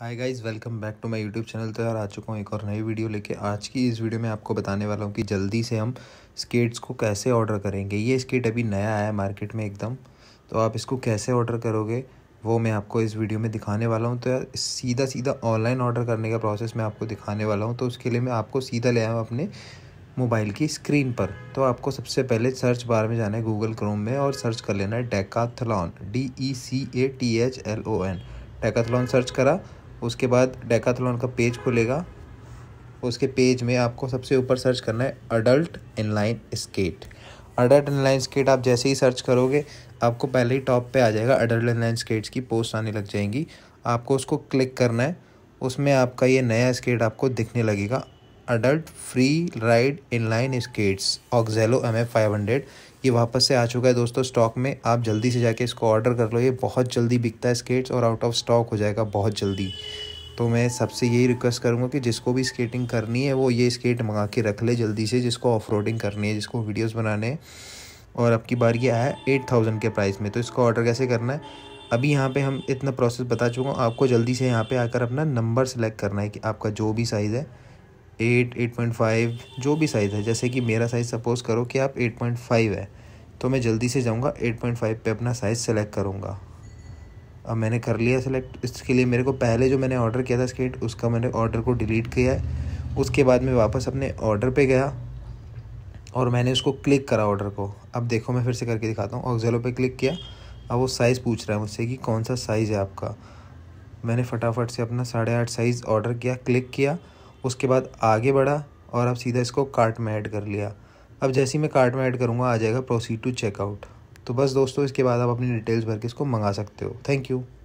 hi guys welcome back to my YouTube channel तो यार आ चुका हूँ एक और नई वीडियो लेके आज की इस वीडियो में आपको बताने वाला हूँ कि जल्दी से हम स्केट्स को कैसे ऑर्डर करेंगे ये स्केट अभी नया आया है मार्केट में एकदम तो आप इसको कैसे ऑर्डर करोगे वो मैं आपको इस वीडियो में दिखाने वाला हूँ तो यार सीधा सीधा ऑनलाइन ऑर्डर करने का प्रोसेस मैं आपको दिखाने वाला हूँ तो उसके लिए मैं आपको सीधा ले आया हूँ अपने मोबाइल की स्क्रीन पर तो आपको सबसे पहले सर्च बार में जाना है गूगल क्रोम में और सर्च कर लेना है Decathlon D E C A T H L O N Decathlon search करा उसके बाद डेकाथलॉन का पेज खुलेगा उसके पेज में आपको सबसे ऊपर सर्च करना है adult inline skate adult inline skate आप जैसे ही सर्च करोगे आपको पहले ही टॉप पे आ जाएगा अडल्ट इनलाइन स्केट्स की पोस्ट आने लग जाएंगी आपको उसको क्लिक करना है उसमें आपका ये नया स्केट आपको दिखने लगेगा adult free ride inline skates Oxelo M F five hundred ये वापस से आ चुका है दोस्तों स्टॉक में आप जल्दी से जाके इसको ऑर्डर कर लो ये बहुत जल्दी बिकता है स्केट्स और आउट ऑफ स्टॉक हो जाएगा बहुत जल्दी तो मैं सबसे यही रिक्वेस्ट करूँगा कि जिसको भी स्केटिंग करनी है वो ये स्केट मंगा के रख ले जल्दी से जिसको ऑफ करनी है जिसको वीडियोज़ बनाने और आपकी बार ये आया एट थाउजेंड के प्राइस में तो इसका ऑर्डर कैसे करना है अभी यहाँ पे हम इतना प्रोसेस बता चुका हूँ आपको जल्दी से यहाँ पे आकर अपना नंबर सेलेक्ट करना है कि आपका जो भी साइज़ है एट एट पॉइंट फाइव जो भी साइज़ है जैसे कि मेरा साइज़ सपोज़ करो कि आप एट पॉइंट फाइव है तो मैं जल्दी से जाऊँगा एट पॉइंट फाइव पर अपना साइज़ सेलेक्ट करूँगा अब मैंने कर लिया सेलेक्ट इसके लिए मेरे को पहले जो मैंने ऑर्डर किया था स्केट उसका मैंने ऑर्डर को डिलीट किया है उसके बाद मैं वापस अपने ऑर्डर पे गया और मैंने उसको क्लिक करा ऑर्डर को अब देखो मैं फिर से करके दिखाता हूँ ऑक्जेलो पे क्लिक किया अब वो साइज़ पूछ रहा है मुझसे कि कौन सा साइज़ है आपका मैंने फटाफट से अपना साढ़े आठ साइज़ ऑर्डर किया क्लिक किया उसके बाद आगे बढ़ा और अब सीधा इसको कार्ट में ऐड कर लिया अब जैसे ही मैं कार्ट में ऐड करूँगा आ जाएगा प्रोसीड टू चेकआउट तो बस दोस्तों इसके बाद आप अपनी डिटेल्स भर के इसको मंगा सकते हो थैंक यू